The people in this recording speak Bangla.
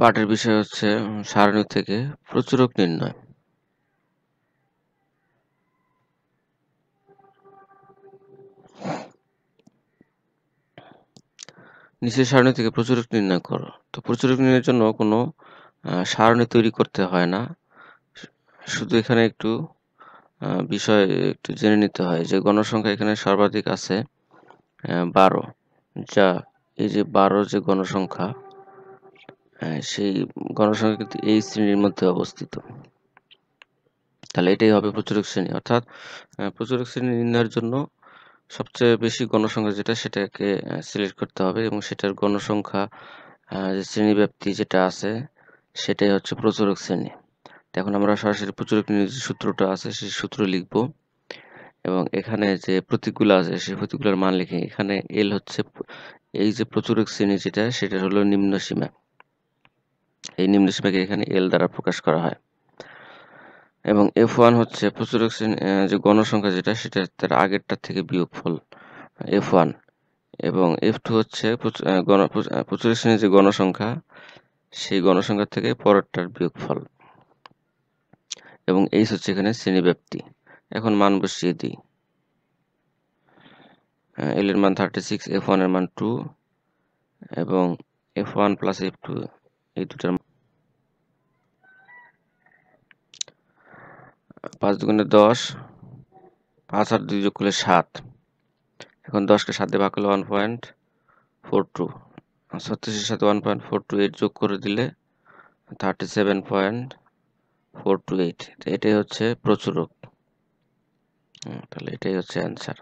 পাঠের বিষয় হচ্ছে সারণী থেকে প্রচুরক নির্ণয় নিচের সারণী থেকে প্রচুরক নির্ণয় করো তো প্রচুরক নির্ণয়ের জন্য কোনো সারণী তৈরি করতে হয় না শুধু এখানে একটু বিষয় একটু জেনে নিতে হয় যে গণসংখ্যা এখানে সর্বাধিক আছে বারো যা এই যে বারো যে গণসংখ্যা হ্যাঁ, সেই গণসংখ্যা কিন্তু এই শ্রেণীর মধ্যে অবস্থিত তাহলে এটাই হবে প্রচুরক শ্রেণী অর্থাৎ প্রচুরক শ্রেণী নির্ণয়ের জন্য সবচেয়ে বেশি গণসংখ্যা যেটা সেটাকে সিলেক্ট করতে হবে এবং সেটার গণসংখ্যা যে শ্রেণীব্যাপ্তি যেটা আছে সেটাই হচ্ছে প্রচুরক শ্রেণী এখন আমরা সরাসরি প্রচুরক যে সূত্রটা আছে সেই সূত্র লিখব এবং এখানে যে প্রতীকগুলো আছে সেই প্রতীকগুলোর মান লিখে এখানে এল হচ্ছে এই যে প্রচুরক শ্রেণী যেটা সেটা হলো নিম্ন সীমা এই নিম্ন সীমাকে এখানে এল দ্বারা প্রকাশ করা হয় এবং এফ ওয়ান হচ্ছে প্রচুর যে গণসংখ্যা যেটা সেটা তার আগেরটার থেকে বিয়োগফল এফ ওয়ান এবং এফ টু হচ্ছে প্রচুর শ্রেণীর যে গণসংখ্যা সেই গণসংখ্যা থেকে পরেরটার বিয়োগফল এবং এইচ হচ্ছে এখানে শ্রেণীব্যাপ্তি এখন মান বসিয়ে দিই এল এর মান থার্টি সিক্স এফ ওয়ান এর মান টু এবং F one plus F two এই দুটার পাঁচ দুগুণে দশ পাঁচ আর দুই যোগ করলে সাত এখন দশকে সাত দিয়ে ভাগ করলে ওয়ান পয়েন্ট ফোর টু ছত্রিশের সাথে one point four two eight যোগ করে দিলে thirty seven point four two eight এটাই হচ্ছে প্রচুরক তাহলে এটাই হচ্ছে অ্যান্সার